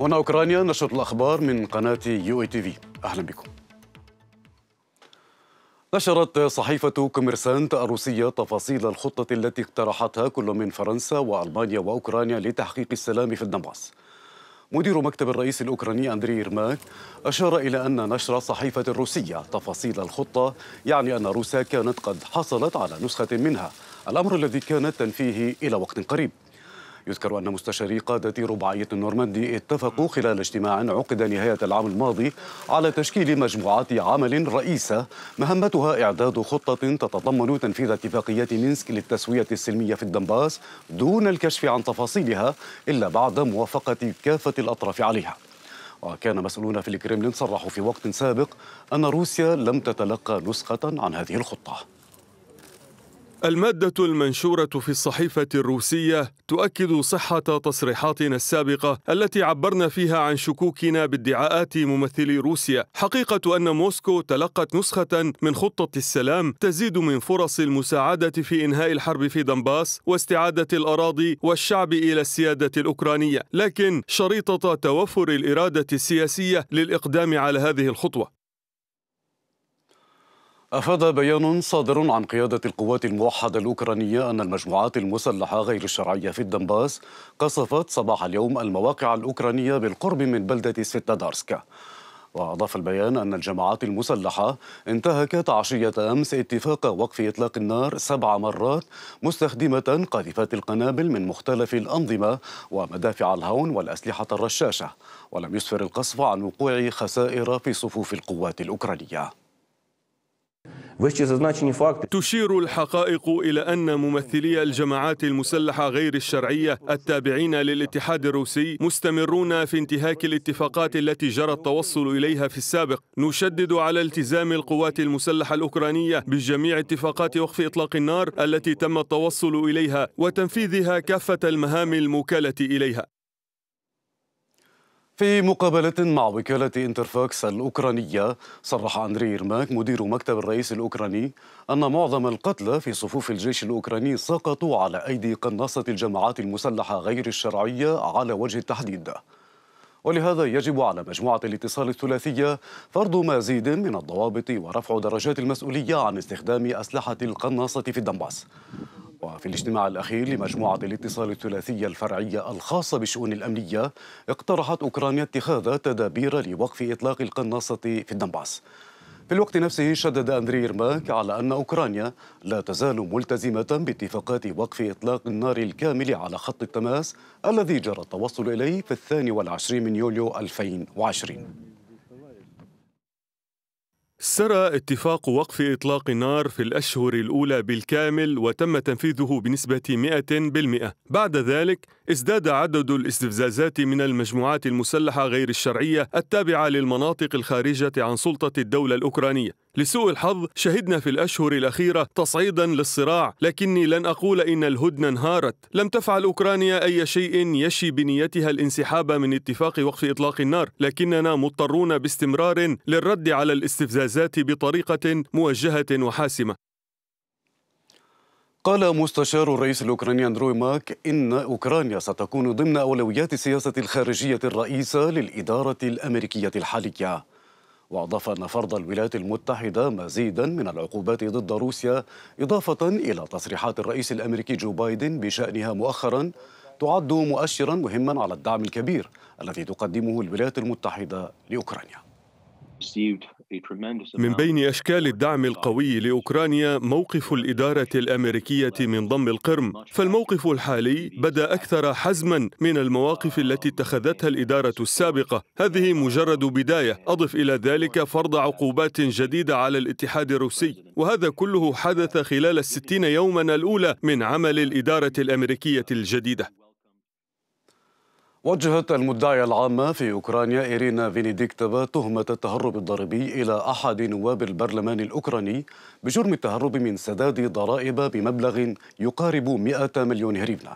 هنا أوكرانيا نشرة الأخبار من قناة يو اي تي في أهلا بكم نشرت صحيفة كوميرسانت الروسية تفاصيل الخطة التي اقترحتها كل من فرنسا وألمانيا وأوكرانيا لتحقيق السلام في الدنباس مدير مكتب الرئيس الأوكراني أندري إرماك أشار إلى أن نشر صحيفة الروسية تفاصيل الخطة يعني أن روسيا كانت قد حصلت على نسخة منها الأمر الذي كانت تنفيه إلى وقت قريب يذكر أن مستشاري قادة رباعية النورماندي اتفقوا خلال اجتماع عقد نهاية العام الماضي على تشكيل مجموعات عمل رئيسة مهمتها إعداد خطة تتضمن تنفيذ اتفاقيات مينسك للتسوية السلمية في الدنباس دون الكشف عن تفاصيلها إلا بعد موافقة كافة الأطراف عليها وكان مسؤولون في الكرملين صرحوا في وقت سابق أن روسيا لم تتلقى نسخة عن هذه الخطة المادة المنشورة في الصحيفة الروسية تؤكد صحة تصريحاتنا السابقة التي عبرنا فيها عن شكوكنا بادعاءات ممثلي روسيا، حقيقة أن موسكو تلقت نسخة من خطة السلام تزيد من فرص المساعدة في إنهاء الحرب في دنباس واستعادة الأراضي والشعب إلى السيادة الأوكرانية، لكن شريطة توفر الإرادة السياسية للإقدام على هذه الخطوة. أفاد بيان صادر عن قيادة القوات الموحدة الأوكرانية أن المجموعات المسلحة غير الشرعية في الدنباس قصفت صباح اليوم المواقع الأوكرانية بالقرب من بلدة سفيتادارسكا وأضاف البيان أن الجماعات المسلحة انتهكت عشية أمس اتفاق وقف إطلاق النار سبع مرات مستخدمة قاذفات القنابل من مختلف الأنظمة ومدافع الهون والأسلحة الرشاشة ولم يسفر القصف عن وقوع خسائر في صفوف القوات الأوكرانية تشير الحقائق إلى أن ممثلي الجماعات المسلحة غير الشرعية التابعين للاتحاد الروسي مستمرون في انتهاك الاتفاقات التي جرى التوصل إليها في السابق نشدد على التزام القوات المسلحة الأوكرانية بجميع اتفاقات وقف إطلاق النار التي تم التوصل إليها وتنفيذها كافة المهام الموكلة إليها في مقابلة مع وكالة انترفاكس الأوكرانية صرح أندري إيرماك مدير مكتب الرئيس الأوكراني أن معظم القتلى في صفوف الجيش الأوكراني سقطوا على أيدي قناصة الجماعات المسلحة غير الشرعية على وجه التحديد ولهذا يجب على مجموعة الاتصال الثلاثية فرض مزيد من الضوابط ورفع درجات المسؤولية عن استخدام أسلحة القناصة في الدنباس وفي الاجتماع الأخير لمجموعة الاتصال الثلاثية الفرعية الخاصة بالشؤون الأمنية اقترحت أوكرانيا اتخاذ تدابير لوقف إطلاق القناصة في الدنباس في الوقت نفسه شدد أندري إرماك على أن أوكرانيا لا تزال ملتزمة باتفاقات وقف إطلاق النار الكامل على خط التماس الذي جرى التوصل إليه في الثاني والعشرين من يوليو 2020 سرى اتفاق وقف إطلاق النار في الأشهر الأولى بالكامل وتم تنفيذه بنسبة 100% بعد ذلك ازداد عدد الاستفزازات من المجموعات المسلحة غير الشرعية التابعة للمناطق الخارجة عن سلطة الدولة الأوكرانية لسوء الحظ شهدنا في الأشهر الأخيرة تصعيدا للصراع لكني لن أقول إن الهدنة انهارت لم تفعل أوكرانيا أي شيء يشي بنيتها الانسحاب من اتفاق وقف إطلاق النار لكننا مضطرون باستمرار للرد على الاستفزازات بطريقة موجهة وحاسمة قال مستشار الرئيس الأوكراني أندروي ماك إن أوكرانيا ستكون ضمن أولويات السياسة الخارجية الرئيسة للإدارة الأمريكية الحالية وأضاف أن فرض الولايات المتحدة مزيدا من العقوبات ضد روسيا إضافة إلى تصريحات الرئيس الأمريكي جو بايدن بشأنها مؤخرا تعد مؤشرا مهما على الدعم الكبير الذي تقدمه الولايات المتحدة لأوكرانيا. من بين أشكال الدعم القوي لأوكرانيا موقف الإدارة الأمريكية من ضم القرم فالموقف الحالي بدا أكثر حزما من المواقف التي اتخذتها الإدارة السابقة هذه مجرد بداية أضف إلى ذلك فرض عقوبات جديدة على الاتحاد الروسي وهذا كله حدث خلال الستين يوما الأولى من عمل الإدارة الأمريكية الجديدة وجهت المدعية العامة في أوكرانيا إيرينا فينيديكتفا تهمة التهرب الضريبي إلى أحد نواب البرلمان الأوكراني بجرم التهرب من سداد ضرائب بمبلغ يقارب 100 مليون هريفنة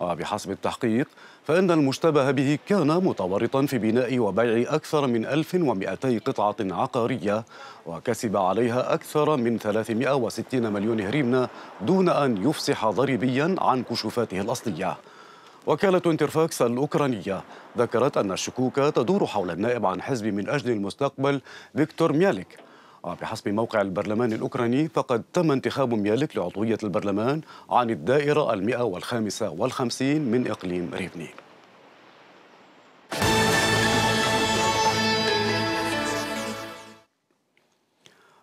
وبحسب التحقيق فإن المشتبه به كان متورطا في بناء وبيع أكثر من 1200 قطعة عقارية وكسب عليها أكثر من 360 مليون هريمنة دون أن يفصح ضريبيا عن كشوفاته الأصلية وكالة انترفاكس الأوكرانية ذكرت أن الشكوك تدور حول النائب عن حزب من أجل المستقبل فيكتور ميالك وبحسب موقع البرلمان الأوكراني فقد تم انتخاب ميالك لعضوية البرلمان عن الدائرة المئة والخامسة والخمسين من إقليم ريفني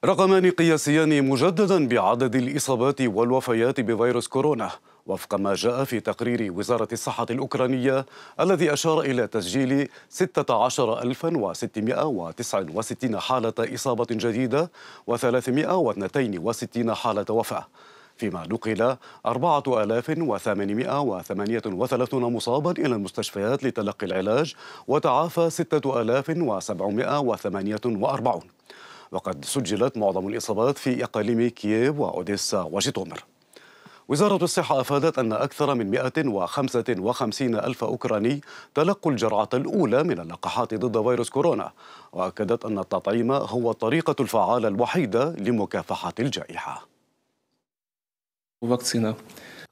رقمان قياسيان مجددا بعدد الإصابات والوفيات بفيروس كورونا وفق ما جاء في تقرير وزارة الصحة الأوكرانية الذي أشار إلى تسجيل 16669 حالة إصابة جديدة و362 حالة وفاة فيما نقل 4838 مصابا إلى المستشفيات لتلقي العلاج وتعافى 6748 وقد سجلت معظم الإصابات في أقاليم كييف وأوديسا وجيتومر وزارة الصحة أفادت أن أكثر من 155 ألف أوكراني تلقوا الجرعة الأولى من اللقاحات ضد فيروس كورونا وأكدت أن التطعيم هو الطريقة الفعالة الوحيدة لمكافحة الجائحة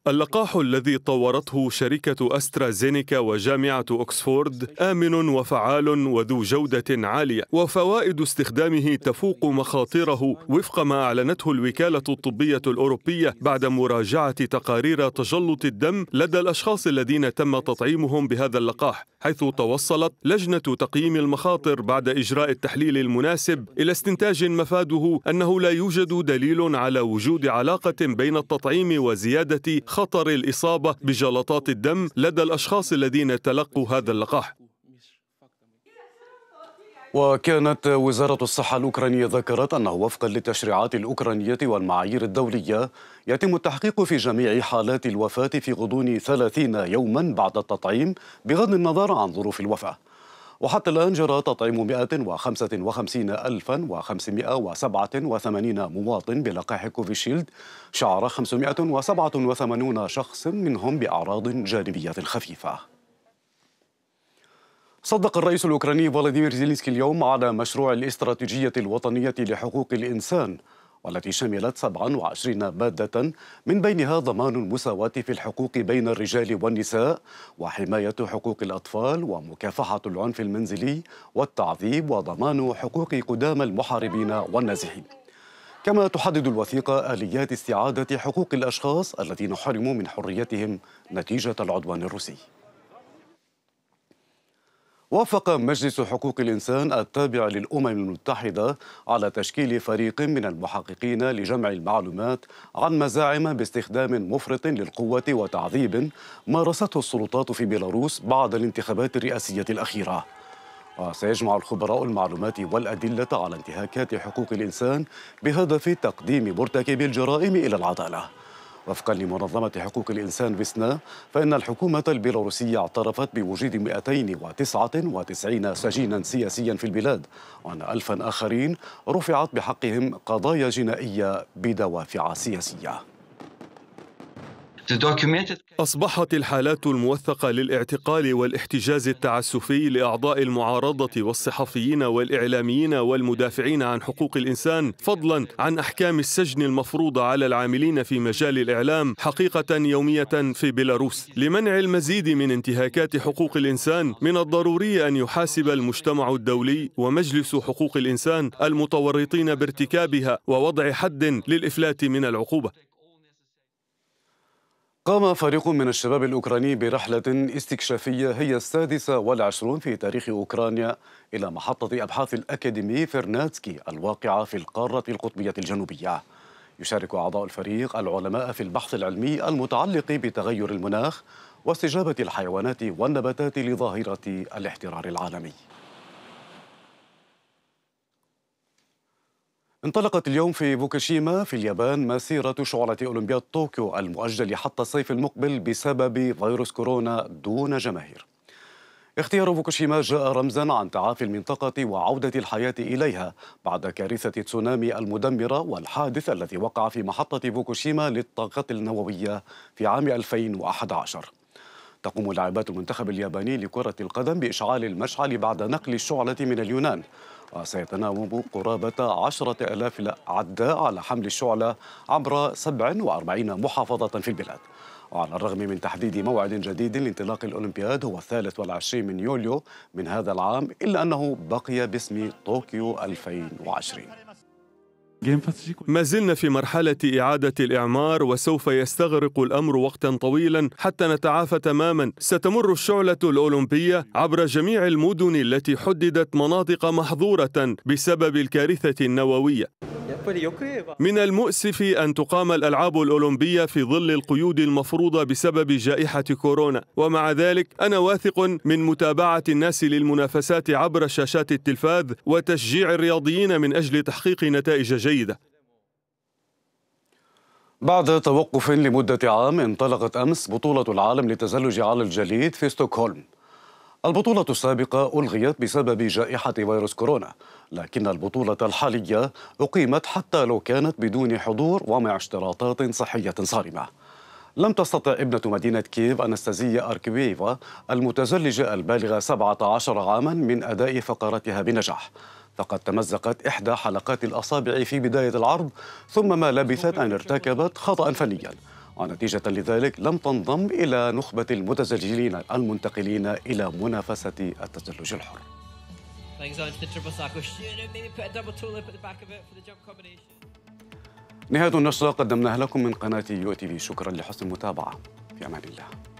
اللقاح الذي طورته شركة أسترازينيكا وجامعة أكسفورد آمن وفعال وذو جودة عالية وفوائد استخدامه تفوق مخاطره وفق ما أعلنته الوكالة الطبية الأوروبية بعد مراجعة تقارير تجلط الدم لدى الأشخاص الذين تم تطعيمهم بهذا اللقاح حيث توصلت لجنة تقييم المخاطر بعد إجراء التحليل المناسب إلى استنتاج مفاده أنه لا يوجد دليل على وجود علاقة بين التطعيم وزيادة خطر الإصابة بجلطات الدم لدى الأشخاص الذين تلقوا هذا اللقاح وكانت وزارة الصحة الأوكرانية ذكرت أنه وفقا للتشريعات الأوكرانية والمعايير الدولية يتم التحقيق في جميع حالات الوفاة في غضون 30 يوما بعد التطعيم بغض النظر عن ظروف الوفاة وحتى الآن جرى تطعيم 155,587 مواطن بلقاح كوفيشيلد شعر 587 شخص منهم بأعراض جانبية خفيفة صدق الرئيس الأوكراني فولاديمير زيلينسكي اليوم على مشروع الاستراتيجية الوطنية لحقوق الإنسان والتي شملت 27 مادة من بينها ضمان المساواة في الحقوق بين الرجال والنساء وحماية حقوق الأطفال ومكافحة العنف المنزلي والتعذيب وضمان حقوق قدام المحاربين والنازحين كما تحدد الوثيقة آليات استعادة حقوق الأشخاص الذين حرموا من حريتهم نتيجة العدوان الروسي وافق مجلس حقوق الإنسان التابع للأمم المتحدة على تشكيل فريق من المحققين لجمع المعلومات عن مزاعم باستخدام مفرط للقوة وتعذيب مارسته السلطات في بيلاروس بعد الانتخابات الرئاسية الأخيرة وسيجمع الخبراء المعلومات والأدلة على انتهاكات حقوق الإنسان بهدف تقديم مرتكبي الجرائم إلى العدالة وفقا لمنظمة حقوق الإنسان فيسنا فإن الحكومة البيلاروسية اعترفت بوجود 299 سجينا سياسيا في البلاد وأن ألفا آخرين رفعت بحقهم قضايا جنائية بدوافع سياسية أصبحت الحالات الموثقة للاعتقال والاحتجاز التعسفي لأعضاء المعارضة والصحفيين والإعلاميين والمدافعين عن حقوق الإنسان فضلا عن أحكام السجن المفروضة على العاملين في مجال الإعلام حقيقة يومية في بيلاروس لمنع المزيد من انتهاكات حقوق الإنسان من الضروري أن يحاسب المجتمع الدولي ومجلس حقوق الإنسان المتورطين بارتكابها ووضع حد للإفلات من العقوبة قام فريق من الشباب الأوكراني برحلة استكشافية هي السادسة والعشرون في تاريخ أوكرانيا إلى محطة أبحاث الأكاديمي فرناتسكي الواقعة في القارة القطبية الجنوبية يشارك أعضاء الفريق العلماء في البحث العلمي المتعلق بتغير المناخ واستجابة الحيوانات والنباتات لظاهرة الاحترار العالمي انطلقت اليوم في فوكوشيما في اليابان مسيرة شعلة أولمبياد طوكيو المؤجل حتى الصيف المقبل بسبب فيروس كورونا دون جماهير اختيار فوكوشيما جاء رمزا عن تعافي المنطقة وعودة الحياة إليها بعد كارثة تسونامي المدمرة والحادث الذي وقع في محطة فوكوشيما للطاقة النووية في عام 2011 تقوم لاعبات المنتخب الياباني لكرة القدم بإشعال المشعل بعد نقل الشعلة من اليونان وسيتناوب قرابة عشرة ألاف عداء على حمل الشعلة عبر 47 محافظة في البلاد وعلى الرغم من تحديد موعد جديد لانطلاق الأولمبياد هو الثالث والعشرين من يوليو من هذا العام إلا أنه بقي باسم طوكيو 2020 ما زلنا في مرحلة إعادة الإعمار وسوف يستغرق الأمر وقتا طويلا حتى نتعافى تماما ستمر الشعلة الأولمبية عبر جميع المدن التي حددت مناطق محظورة بسبب الكارثة النووية من المؤسف أن تقام الألعاب الأولمبية في ظل القيود المفروضة بسبب جائحة كورونا ومع ذلك أنا واثق من متابعة الناس للمنافسات عبر شاشات التلفاز وتشجيع الرياضيين من أجل تحقيق نتائج جيدة بعد توقف لمدة عام انطلقت أمس بطولة العالم للتزلج على الجليد في ستوكهولم البطولة السابقة ألغيت بسبب جائحة فيروس كورونا لكن البطولة الحالية أقيمت حتى لو كانت بدون حضور ومع اشتراطات صحية صارمة لم تستطع ابنة مدينة كييف أنستازيا أركبيفا المتزلجة البالغة 17 عاما من أداء فقرتها بنجاح فقد تمزقت إحدى حلقات الأصابع في بداية العرض ثم ما لبثت أن ارتكبت خطأ فنيا ونتيجة لذلك لم تنضم إلى نخبة المتزلجلين المنتقلين إلى منافسة التزلج الحر نهاية النشرة قدمناها لكم من قناة يو تي في شكرا لحسن المتابعة في أمان الله